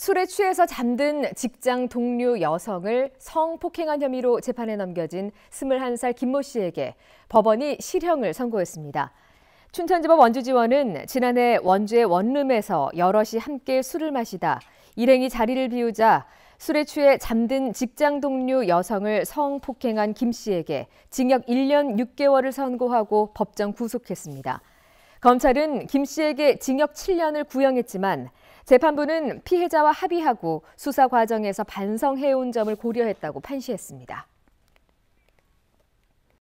술에 취해서 잠든 직장 동료 여성을 성폭행한 혐의로 재판에 넘겨진 21살 김모 씨에게 법원이 실형을 선고했습니다. 춘천지법 원주지원은 지난해 원주의 원룸에서 여럿이 함께 술을 마시다 일행이 자리를 비우자 술에 취해 잠든 직장 동료 여성을 성폭행한 김 씨에게 징역 1년 6개월을 선고하고 법정 구속했습니다. 검찰은 김 씨에게 징역 7년을 구형했지만 재판부는 피해자와 합의하고 수사 과정에서 반성해온 점을 고려했다고 판시했습니다.